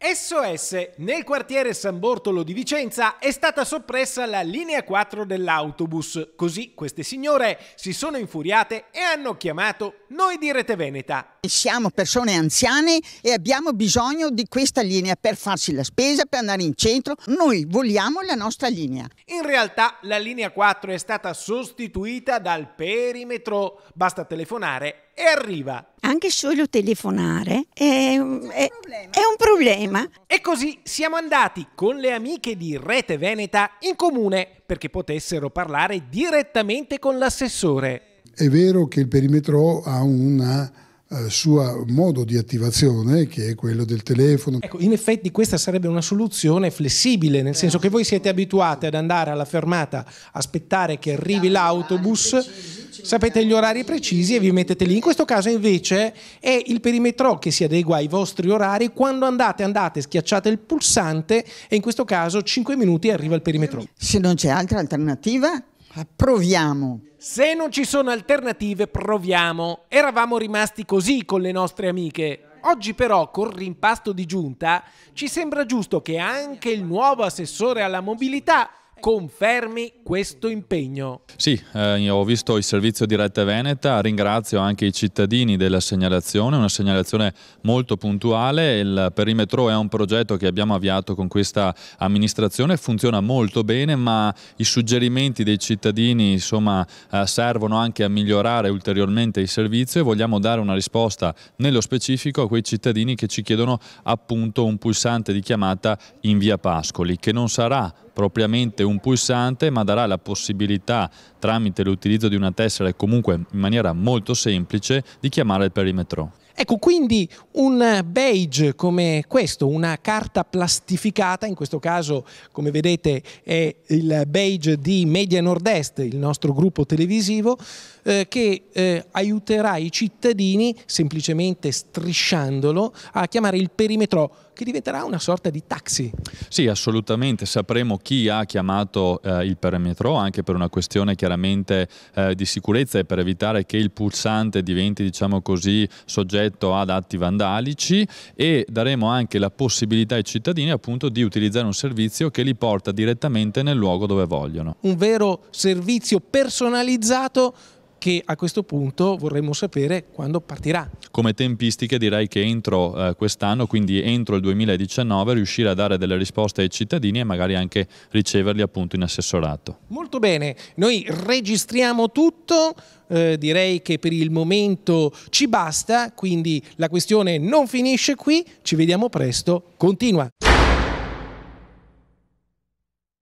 SOS, nel quartiere San Bortolo di Vicenza è stata soppressa la linea 4 dell'autobus, così queste signore si sono infuriate e hanno chiamato noi di Rete Veneta siamo persone anziane e abbiamo bisogno di questa linea per farsi la spesa, per andare in centro. Noi vogliamo la nostra linea. In realtà la linea 4 è stata sostituita dal perimetro. Basta telefonare e arriva. Anche solo telefonare è, è, un è, un problema. E così siamo andati con le amiche di Rete Veneta in comune perché potessero parlare direttamente con l'assessore. È vero che il perimetro ha una eh, suo modo di attivazione, che è quello del telefono. Ecco, in effetti questa sarebbe una soluzione flessibile, nel senso che voi siete abituati ad andare alla fermata, aspettare che arrivi l'autobus sapete gli orari precisi e vi mettete lì. In questo caso invece è il perimetro che si adegua ai vostri orari. Quando andate, andate, schiacciate il pulsante e in questo caso 5 minuti arriva il perimetro. Se non c'è altra alternativa, Ah, proviamo. Se non ci sono alternative, proviamo. Eravamo rimasti così con le nostre amiche. Oggi però, col rimpasto di giunta, ci sembra giusto che anche il nuovo assessore alla mobilità confermi questo impegno. Sì, eh, ho visto il servizio di Diretta Veneta, ringrazio anche i cittadini della segnalazione, una segnalazione molto puntuale, il Perimetro è un progetto che abbiamo avviato con questa amministrazione, funziona molto bene ma i suggerimenti dei cittadini insomma, eh, servono anche a migliorare ulteriormente il servizio e vogliamo dare una risposta nello specifico a quei cittadini che ci chiedono appunto un pulsante di chiamata in via Pascoli che non sarà propriamente un pulsante ma darà la possibilità tramite l'utilizzo di una tessera e comunque in maniera molto semplice di chiamare il perimetro. Ecco, quindi un beige come questo, una carta plastificata, in questo caso come vedete è il beige di Media Nord-Est, il nostro gruppo televisivo, eh, che eh, aiuterà i cittadini semplicemente strisciandolo a chiamare il perimetro che diventerà una sorta di taxi. Sì, assolutamente. Sapremo chi ha chiamato eh, il perimetro anche per una questione chiaramente eh, di sicurezza e per evitare che il pulsante diventi, diciamo così, soggetto ad atti vandalici e daremo anche la possibilità ai cittadini appunto di utilizzare un servizio che li porta direttamente nel luogo dove vogliono. Un vero servizio personalizzato che a questo punto vorremmo sapere quando partirà. Come tempistiche direi che entro eh, quest'anno, quindi entro il 2019, riuscire a dare delle risposte ai cittadini e magari anche riceverli appunto in assessorato. Molto bene, noi registriamo tutto, eh, direi che per il momento ci basta, quindi la questione non finisce qui, ci vediamo presto, continua.